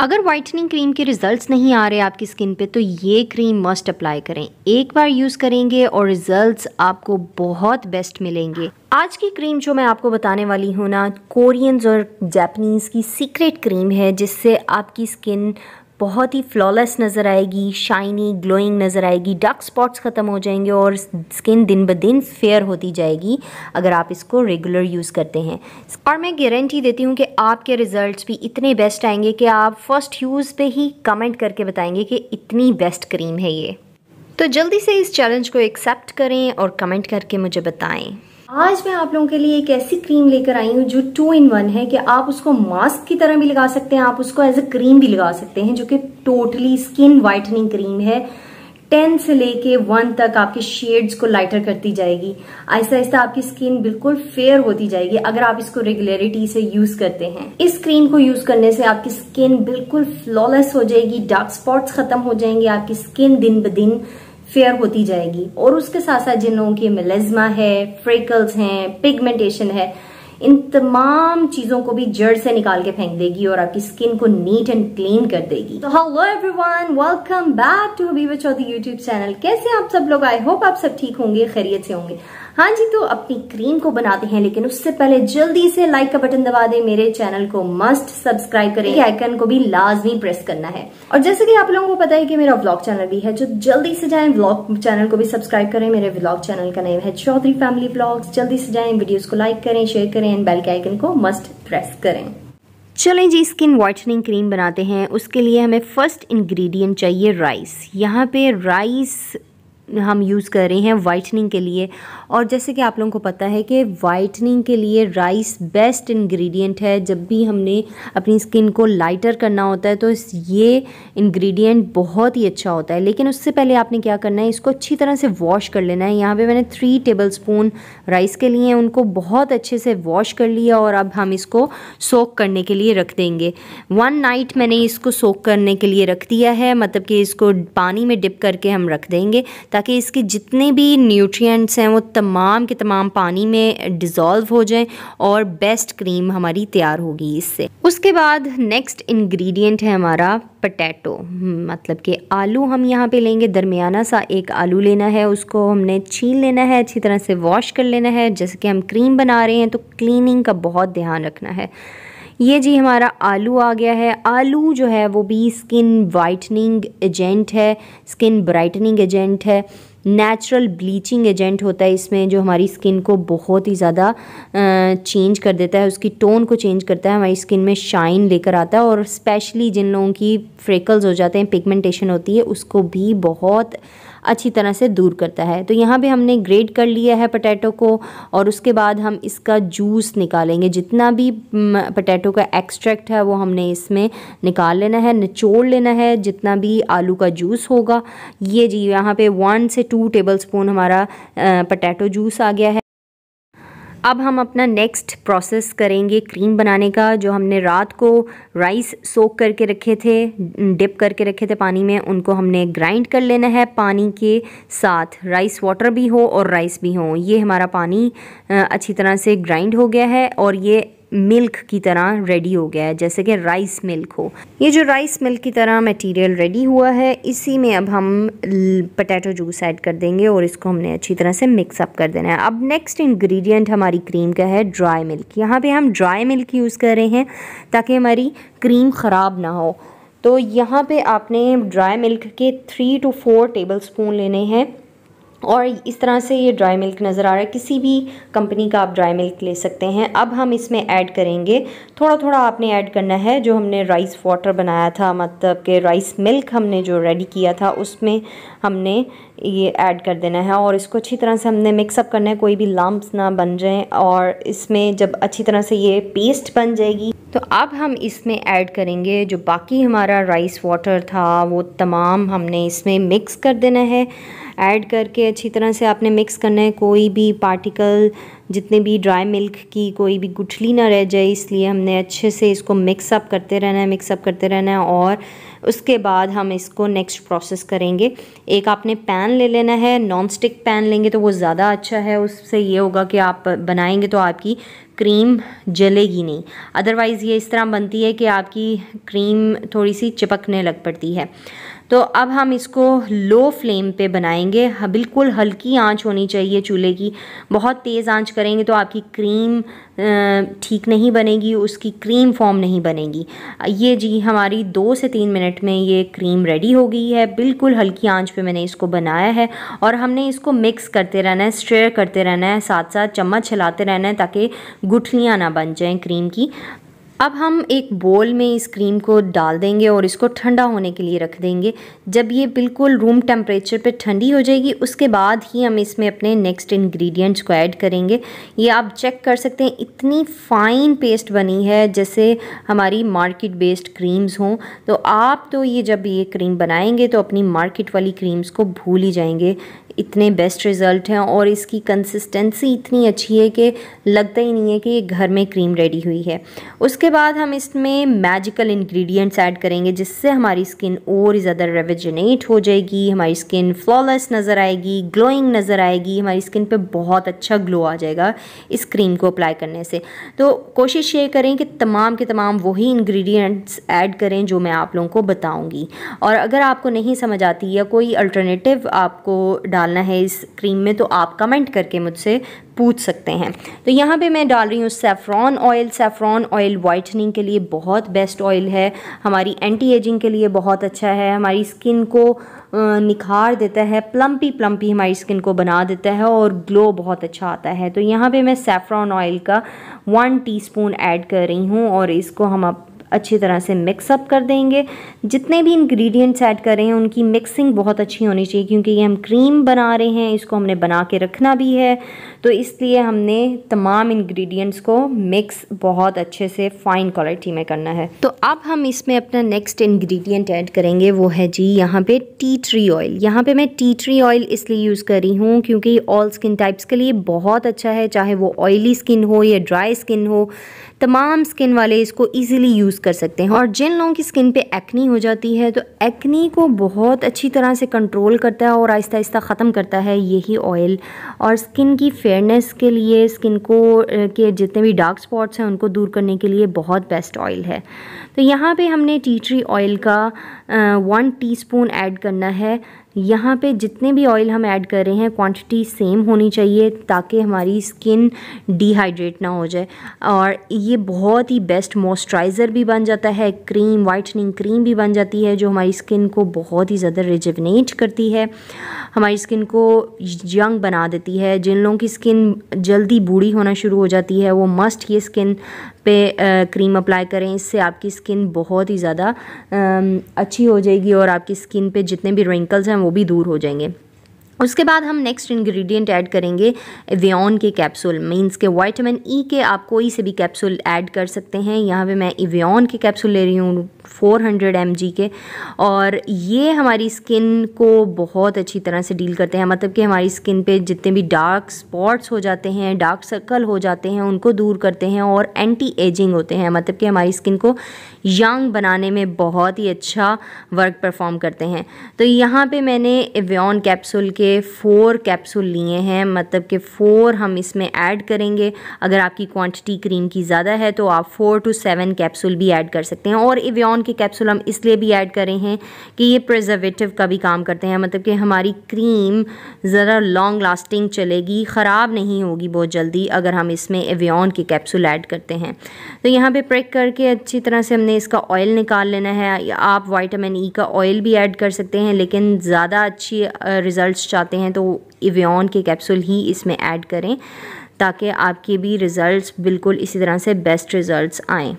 अगर whitening cream के results नहीं आ रहे आपकी स्किन पे तो ये क्रीम मस्ट अप्लाई करें एक बार यूज़ करेंगे और रिजल्ट्स आपको बहुत बेस्ट मिलेंगे आज की क्रीम जो मैं आपको बताने वाली हूँ ना कोरियंस और जैपनीज की सीक्रेट क्रीम है जिससे आपकी स्किन बहुत ही फ्लॉलेस नज़र आएगी शाइनी ग्लोइंग नज़र आएगी डार्क स्पॉट्स ख़त्म हो जाएंगे और स्किन दिन ब दिन फेयर होती जाएगी अगर आप इसको रेगुलर यूज़ करते हैं और मैं गारंटी देती हूँ कि आपके रिजल्ट्स भी इतने बेस्ट आएंगे कि आप फर्स्ट यूज़ पे ही कमेंट करके बताएंगे कि इतनी बेस्ट क्रीम है ये तो जल्दी से इस चैलेंज को एक्सेप्ट करें और कमेंट करके मुझे बताएं आज मैं आप लोगों के लिए एक ऐसी क्रीम लेकर आई हूँ जो टू इन वन है कि आप उसको मास्क की तरह भी लगा सकते हैं आप उसको एज अ क्रीम भी लगा सकते हैं जो कि टोटली स्किन वाइटनिंग क्रीम है टेन से लेके वन तक आपके शेड्स को लाइटर करती जाएगी ऐसा ऐसा आपकी स्किन बिल्कुल फेयर होती जाएगी अगर आप इसको रेगुलरिटी से यूज करते हैं इस क्रीम को यूज करने से आपकी स्किन बिल्कुल फ्लॉलेस हो जाएगी डार्क स्पॉट्स खत्म हो जाएंगे आपकी स्किन दिन ब दिन फेयर होती जाएगी और उसके साथ साथ जिन लोगों की मिलेजमा है फ्रेकल्स हैं पिगमेंटेशन है इन तमाम चीजों को भी जड़ से निकाल के फेंक देगी और आपकी स्किन को नीट एंड क्लीन कर देगी तो hello everyone welcome back to Habiba Chaudhary YouTube channel कैसे आप सब लोग आई होप आप सब ठीक होंगे खैरियत से होंगे हाँ जी तो अपनी क्रीम को बनाते हैं लेकिन उससे पहले जल्दी से लाइक का बटन दबा दें मेरे चैनल को मस्ट सब्सक्राइब करें आइकन को भी लाजमी प्रेस करना है और जैसे कि आप लोगों को पता है कि मेरा व्लॉग चैनल भी है जो तो जल्दी से जाएं व्लॉग चैनल को भी सब्सक्राइब करें मेरे व्लॉग चैनल का नेम है चौधरी फैमिली ब्लॉग जल्दी से जाए वीडियोज को लाइक करें शेयर करें एंड बेल के आइकन को मस्ट प्रेस करें चलें जी स्किन वाइटनिंग क्रीम बनाते हैं उसके लिए हमें फर्स्ट इंग्रेडिएंट चाहिए राइस यहाँ पे राइस हम यूज़ कर रहे हैं वाइटनिंग के लिए और जैसे कि आप लोगों को पता है कि वाइटनिंग के लिए राइस बेस्ट इंग्रेडिएंट है जब भी हमने अपनी स्किन को लाइटर करना होता है तो ये इंग्रेडिएंट बहुत ही अच्छा होता है लेकिन उससे पहले आपने क्या करना है इसको अच्छी तरह से वॉश कर लेना है यहाँ पे मैंने थ्री टेबल स्पून राइस के लिए उनको बहुत अच्छे से वॉश कर लिया और अब हम इसको सोक करने के लिए रख देंगे वन नाइट मैंने इसको सोक करने के लिए रख दिया है मतलब कि इसको पानी में डिप करके हम रख देंगे ताकि इसके जितने भी न्यूट्रिएंट्स हैं वो तमाम के तमाम पानी में डिज़ोल्व हो जाएं और बेस्ट क्रीम हमारी तैयार होगी इससे उसके बाद नेक्स्ट इंग्रेडिएंट है हमारा पटैटो हम्म, मतलब कि आलू हम यहाँ पे लेंगे दरमियाना सा एक आलू लेना है उसको हमने छील लेना है अच्छी तरह से वॉश कर लेना है जैसे कि हम क्रीम बना रहे हैं तो क्लीनिंग का बहुत ध्यान रखना है ये जी हमारा आलू आ गया है आलू जो है वो भी स्किन वाइटनिंग एजेंट है स्किन ब्राइटनिंग एजेंट है नेचुरल ब्लीचिंग एजेंट होता है इसमें जो हमारी स्किन को बहुत ही ज़्यादा चेंज कर देता है उसकी टोन को चेंज करता है हमारी स्किन में शाइन लेकर आता है और स्पेशली जिन लोगों की फ्रेकल्स हो जाते हैं पिगमेंटेशन होती है उसको भी बहुत अच्छी तरह से दूर करता है तो यहाँ पे हमने ग्रेट कर लिया है पटैटो को और उसके बाद हम इसका जूस निकालेंगे जितना भी पटैटो का एक्सट्रैक्ट है वो हमने इसमें निकाल लेना है निचोड़ लेना है जितना भी आलू का जूस होगा ये जी यहाँ पे वन से टू टेबल स्पून हमारा पटैटो जूस आ गया है अब हम अपना नेक्स्ट प्रोसेस करेंगे क्रीम बनाने का जो हमने रात को राइस सोक करके रखे थे डिप करके रखे थे पानी में उनको हमने ग्राइंड कर लेना है पानी के साथ राइस वाटर भी हो और राइस भी हो ये हमारा पानी अच्छी तरह से ग्राइंड हो गया है और ये मिल्क की तरह रेडी हो गया है जैसे कि राइस मिल्क हो ये जो राइस मिल्क की तरह मटेरियल रेडी हुआ है इसी में अब हम पटेटो जूस ऐड कर देंगे और इसको हमने अच्छी तरह से मिक्सअप कर देना है अब नेक्स्ट इंग्रेडिएंट हमारी क्रीम का है ड्राई मिल्क यहाँ पे हम ड्राई मिल्क यूज़ कर रहे हैं ताकि हमारी क्रीम ख़राब ना हो तो यहाँ पे आपने ड्राई मिल्क के three two four tablespoon लेने हैं और इस तरह से ये ड्राई मिल्क नज़र आ रहा है किसी भी कंपनी का आप ड्राई मिल्क ले सकते हैं अब हम इसमें ऐड करेंगे थोड़ा थोड़ा आपने ऐड करना है जो हमने राइस वाटर बनाया था मतलब कि राइस मिल्क हमने जो रेडी किया था उसमें हमने ये ऐड कर देना है और इसको अच्छी तरह से हमने मिक्सअप करना है कोई भी लम्ब्स ना बन जाएँ और इसमें जब अच्छी तरह से ये पेस्ट बन जाएगी तो अब हम इसमें ऐड करेंगे जो बाकी हमारा राइस वाटर था वो तमाम हमने इसमें मिक्स कर देना है ऐड करके अच्छी तरह से आपने मिक्स करना है कोई भी पार्टिकल जितने भी ड्राई मिल्क की कोई भी गुठली ना रह जाए इसलिए हमने अच्छे से इसको मिक्सअप करते रहना है मिक्सअप करते रहना है और उसके बाद हम इसको नेक्स्ट प्रोसेस करेंगे एक आपने पैन ले लेना है नॉन स्टिक पैन लेंगे तो वो ज़्यादा अच्छा है उससे ये होगा कि आप बनाएंगे तो आपकी क्रीम जलेगी नहीं अदरवाइज़ ये इस तरह बनती है कि आपकी क्रीम थोड़ी सी चिपकने लग पड़ती है तो अब हम इसको लो फ्लेम पे बनाएंगे हाँ, बिल्कुल हल्की आंच होनी चाहिए चूल्हे की बहुत तेज़ आंच करेंगे तो आपकी क्रीम ठीक नहीं बनेगी उसकी क्रीम फॉर्म नहीं बनेगी ये जी हमारी दो से तीन मिनट में ये क्रीम रेडी हो गई है बिल्कुल हल्की आंच पे मैंने इसको बनाया है और हमने इसको मिक्स करते रहना है स्ट्रेयर करते रहना है साथ साथ चम्मच हिलाते रहना है ताकि गुठलियाँ ना बन जाएँ क्रीम की अब हम एक बोल में इस क्रीम को डाल देंगे और इसको ठंडा होने के लिए रख देंगे जब ये बिल्कुल रूम टेम्परेचर पे ठंडी हो जाएगी उसके बाद ही हम इसमें अपने नेक्स्ट इंग्रेडिएंट्स को ऐड करेंगे ये आप चेक कर सकते हैं इतनी फ़ाइन पेस्ट बनी है जैसे हमारी मार्केट बेस्ड क्रीम्स हों तो आप तो ये जब ये क्रीम बनाएंगे तो अपनी मार्केट वाली क्रीम्स को भूल ही जाएंगे इतने बेस्ट रिज़ल्ट हैं और इसकी कंसिस्टेंसी इतनी अच्छी है कि लगता ही नहीं है कि ये घर में क्रीम रेडी हुई है उसके उसके बाद हम इसमें मैजिकल इंग्रेडिएंट्स ऐड करेंगे जिससे हमारी स्किन और ज़्यादा रेविजनेट हो जाएगी हमारी स्किन फ्लॉलेस नज़र आएगी ग्लोइंग नज़र आएगी हमारी स्किन पे बहुत अच्छा ग्लो आ जाएगा इस क्रीम को अप्लाई करने से तो कोशिश ये करें कि तमाम के तमाम वही इंग्रेडिएंट्स ऐड करें जो मैं आप लोगों को बताऊँगी और अगर आपको नहीं समझ आती या कोई अल्टरनेटिव आपको डालना है इस क्रीम में तो आप कमेंट करके मुझसे पूछ सकते हैं तो यहाँ पे मैं डाल रही हूँ saffron oil saffron oil whitening के लिए बहुत बेस्ट ऑयल है हमारी एंटी एजिंग के लिए बहुत अच्छा है हमारी स्किन को निखार देता है प्लम्पी प्लम्पी हमारी स्किन को बना देता है और ग्लो बहुत अच्छा आता है तो यहाँ पे मैं सेफ्रॉन ऑयल का वन टीस्पून ऐड कर रही हूँ और इसको हम अच्छी तरह से मिक्सअप कर देंगे जितने भी इंग्रेडिएंट्स ऐड कर रहे हैं उनकी मिक्सिंग बहुत अच्छी होनी चाहिए क्योंकि ये हम क्रीम बना रहे हैं इसको हमने बना के रखना भी है तो इसलिए हमने तमाम इंग्रेडिएंट्स को मिक्स बहुत अच्छे से फ़ाइन क्वालिटी में करना है तो अब हम इसमें अपना नेक्स्ट इन्ग्रीडियंट ऐड करेंगे वो है जी यहाँ पर टी ट्री ऑयल यहाँ पर मैं टी ट्री ऑयल इसलिए यूज़ कर रही हूँ क्योंकि ऑल स्किन टाइप्स के लिए बहुत अच्छा है चाहे वो ऑयली स्किन हो या ड्राई स्किन हो तमाम स्किन वाले इसको ईजिली यूज़ यूज़ कर सकते हैं और जिन लोगों की स्किन पे एक्नी हो जाती है तो एक्नी को बहुत अच्छी तरह से कंट्रोल करता है और आहिस्ता आहिस्ता ख़त्म करता है यही ऑयल और स्किन की फेयरनेस के लिए स्किन को के जितने भी डार्क स्पॉट्स हैं उनको दूर करने के लिए बहुत बेस्ट ऑयल है तो यहाँ पर हमने टी ट्री ऑयल का वन टी ऐड करना है यहाँ पे जितने भी ऑयल हम ऐड कर रहे हैं क्वांटिटी सेम होनी चाहिए ताकि हमारी स्किन डिहाइड्रेट ना हो जाए और ये बहुत ही बेस्ट मॉइस्चराइज़र भी बन जाता है क्रीम वाइटनिंग क्रीम भी बन जाती है जो हमारी स्किन को बहुत ही ज़्यादा रिजिवनेट करती है हमारी स्किन को यंग बना देती है जिन लोगों की स्किन जल्दी बूढ़ी होना शुरू हो जाती है वो मस्ट ये स्किन पे क्रीम अप्लाई करें इससे आपकी स्किन बहुत ही ज़्यादा अच्छी हो जाएगी और आपकी स्किन पे जितने भी रिंकल्स हैं वो भी दूर हो जाएंगे उसके बाद हम नेक्स्ट इंग्रेडिएंट ऐड करेंगे एवियन के कैप्सूल मींस के विटामिन ई e के आप कोई से भी कैप्सूल ऐड कर सकते हैं यहाँ पे मैं इवियन के कैप्सूल ले रही हूँ 400 हंड्रेड के और ये हमारी स्किन को बहुत अच्छी तरह से डील करते हैं मतलब कि हमारी स्किन पे जितने भी डार्क स्पॉट्स हो जाते हैं डार्क सर्कल हो जाते हैं उनको दूर करते हैं और एंटी एजिंग होते हैं मतलब कि हमारी स्किन को यंग बनाने में बहुत ही अच्छा वर्क परफॉर्म करते हैं तो यहाँ पर मैंने एवियन कैप्सूल के फ़ोर कैप्सूल लिए हैं मतलब कि फ़ोर हम इसमें ऐड करेंगे अगर आपकी क्वांटिटी क्रीम की ज़्यादा है तो आप फ़ोर टू सेवन कैप्सूल भी ऐड कर सकते हैं और इवियन के कैप्सूल हम इसलिए भी ऐड करें हैं कि ये प्रिजर्वेटिव का भी काम करते हैं मतलब कि हमारी क्रीम ज़रा लॉन्ग लास्टिंग चलेगी ख़राब नहीं होगी बहुत जल्दी अगर हम इसमें एवियन के कैप्सूल ऐड करते हैं तो यहाँ पर प्रेक करके अच्छी तरह से हमने इसका ऑयल निकाल लेना है आप वाइटामिन ई e का ऑयल भी ऐड कर सकते हैं लेकिन ज़्यादा अच्छी रिज़ल्ट चाहते हैं तो इवियन के कैप्सूल ही इसमें ऐड करें ताकि आपके भी रिज़ल्ट्स बिल्कुल इसी तरह से बेस्ट रिज़ल्ट्स आएँ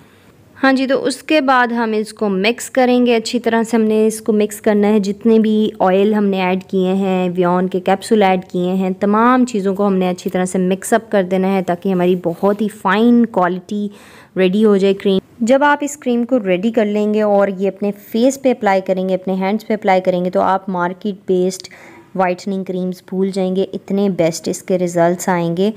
हाँ जी तो उसके बाद हम इसको मिक्स करेंगे अच्छी तरह से हमने इसको मिक्स करना है जितने भी ऑयल हमने ऐड किए हैं व्योन के कैप्सूल ऐड किए हैं तमाम चीज़ों को हमने अच्छी तरह से मिक्सअप कर देना है ताकि हमारी बहुत ही फ़ाइन क्वालिटी रेडी हो जाए क्रीम जब आप इस क्रीम को रेडी कर लेंगे और ये अपने फेस पे अप्लाई करेंगे अपने हैंड्स पे अप्लाई करेंगे तो आप मार्केट बेस्ड वाइटनिंग क्रीम्स भूल जाएंगे इतने बेस्ट इसके रिज़ल्ट्स आएंगे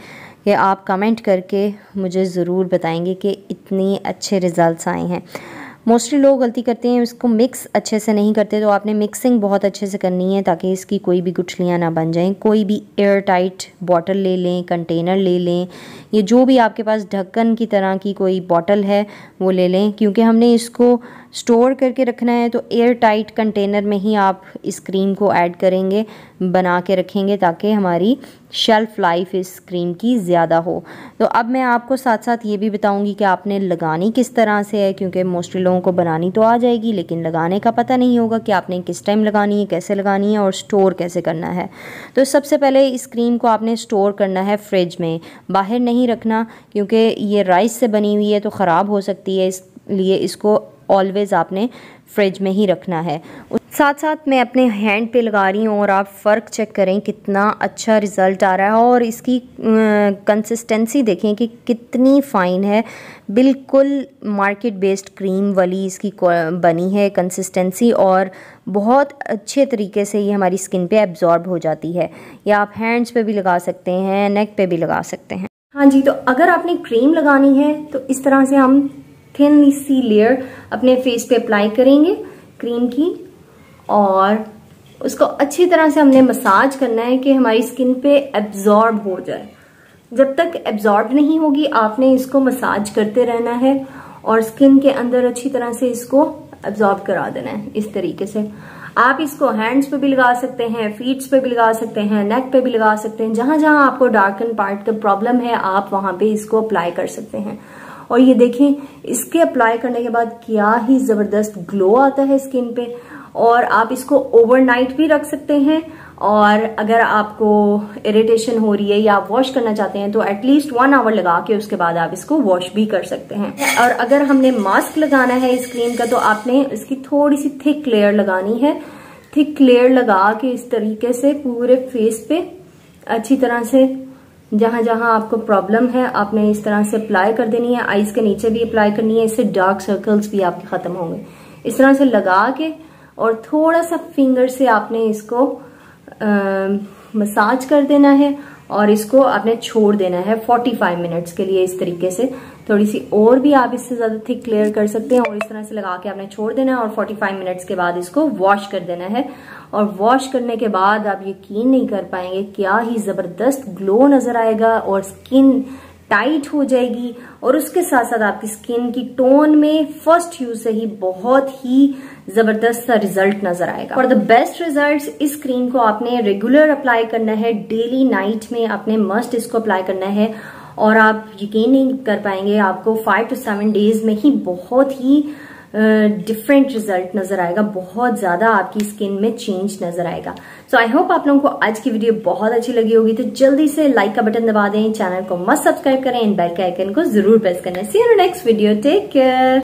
कि आप कमेंट करके मुझे ज़रूर बताएंगे कि इतने अच्छे रिज़ल्ट्स आए हैं मोस्टली लोग गलती करते हैं इसको मिक्स अच्छे से नहीं करते तो आपने मिक्सिंग बहुत अच्छे से करनी है ताकि इसकी कोई भी गुठलियाँ ना बन जाएं कोई भी एयर टाइट बॉटल ले लें कंटेनर ले लें या जो भी आपके पास ढक्कन की तरह की कोई बॉटल है वो ले लें क्योंकि हमने इसको स्टोर करके रखना है तो एयर टाइट कंटेनर में ही आप इस क्रीम को ऐड करेंगे बना के रखेंगे ताकि हमारी शेल्फ़ लाइफ इस क्रीम की ज़्यादा हो तो अब मैं आपको साथ साथ ये भी बताऊंगी कि आपने लगानी किस तरह से है क्योंकि मोस्टली लोगों को बनानी तो आ जाएगी लेकिन लगाने का पता नहीं होगा कि आपने किस टाइम लगानी है कैसे लगानी है और स्टोर कैसे करना है तो सबसे पहले इस क्रीम को आपने स्टोर करना है फ्रिज में बाहर नहीं रखना क्योंकि ये राइस से बनी हुई है तो ख़राब हो सकती है इसलिए इसको ऑलवेज़ आपने फ्रिज में ही रखना है साथ साथ मैं अपने हैंड पे लगा रही हूँ और आप फ़र्क चेक करें कितना अच्छा रिज़ल्ट आ रहा है और इसकी कंसिस्टेंसी देखें कि कितनी फ़ाइन है बिल्कुल मार्केट बेस्ड क्रीम वाली इसकी बनी है कंसिस्टेंसी और बहुत अच्छे तरीके से ये हमारी स्किन पे एब्ज़ॉर्ब हो जाती है या आप हैंड्स पे भी लगा सकते हैं नेक पे भी लगा सकते हैं हाँ जी तो अगर आपने क्रीम लगानी है तो इस तरह से हम थिन सी लेयर अपने फेस पे अप्लाई करेंगे क्रीम की और उसको अच्छी तरह से हमने मसाज करना है कि हमारी स्किन पे एब्जॉर्ब हो जाए जब तक एब्जॉर्ब नहीं होगी आपने इसको मसाज करते रहना है और स्किन के अंदर अच्छी तरह से इसको एब्जॉर्ब करा देना है इस तरीके से आप इसको हैंड्स पे भी लगा सकते हैं फीट्स पे भी लगा सकते हैं नेक पे भी लगा सकते हैं जहां जहां आपको डार्कन पार्ट का प्रॉब्लम है आप वहां पे इसको अप्लाई कर सकते हैं और ये देखें इसके अप्लाई करने के बाद क्या ही ज़बरदस्त ग्लो आता है स्किन पे और आप इसको ओवरनाइट भी रख सकते हैं और अगर आपको इरिटेशन हो रही है या आप वॉश करना चाहते हैं तो एटलीस्ट वन आवर लगा के उसके बाद आप इसको वॉश भी कर सकते हैं और अगर हमने मास्क लगाना है इस क्रीम का तो आपने इसकी थोड़ी सी थिक लेयर लगानी है थिक लेयर लगा के इस तरीके से पूरे फेस पे अच्छी तरह से जहां जहां आपको प्रॉब्लम है आपने इस तरह से अप्लाई कर देनी है आईज के नीचे भी अप्लाई करनी है इससे डार्क सर्कल्स भी आपके खत्म होंगे इस तरह से लगा के और थोड़ा सा फिंगर से आपने इसको आ, मसाज कर देना है और इसको आपने छोड़ देना है 45 मिनट्स के लिए इस तरीके से थोड़ी सी और भी आप इससे ज़्यादा थिक क्लियर कर सकते हैं और इस तरह से लगा के आपने छोड़ देना है और 45 मिनट्स के बाद इसको वॉश कर देना है और वॉश करने के बाद आप यकीन नहीं कर पाएंगे क्या ही ज़बरदस्त ग्लो नज़र आएगा और स्किन टाइट हो जाएगी और उसके साथ साथ आपकी स्किन की टोन में फर्स्ट यूज से ही बहुत ही जबरदस्त सा रिजल्ट नजर आएगा और द बेस्ट रिजल्ट इस क्रीम को आपने रेगुलर अप्लाई करना है डेली नाइट में आपने मस्ट इसको अप्लाई करना है और आप यकीन नहीं कर पाएंगे आपको फाइव टू सेवन डेज में ही बहुत ही डिफरेंट रिजल्ट नजर आएगा बहुत ज्यादा आपकी स्किन में चेंज नजर आएगा सो आई होप आप लोगों को आज की वीडियो बहुत अच्छी लगी होगी तो जल्दी से लाइक का बटन दबा दें चैनल को मस्त सब्सक्राइब करें एंड बेल के आइकन को जरूर प्रेस करें see you next video take care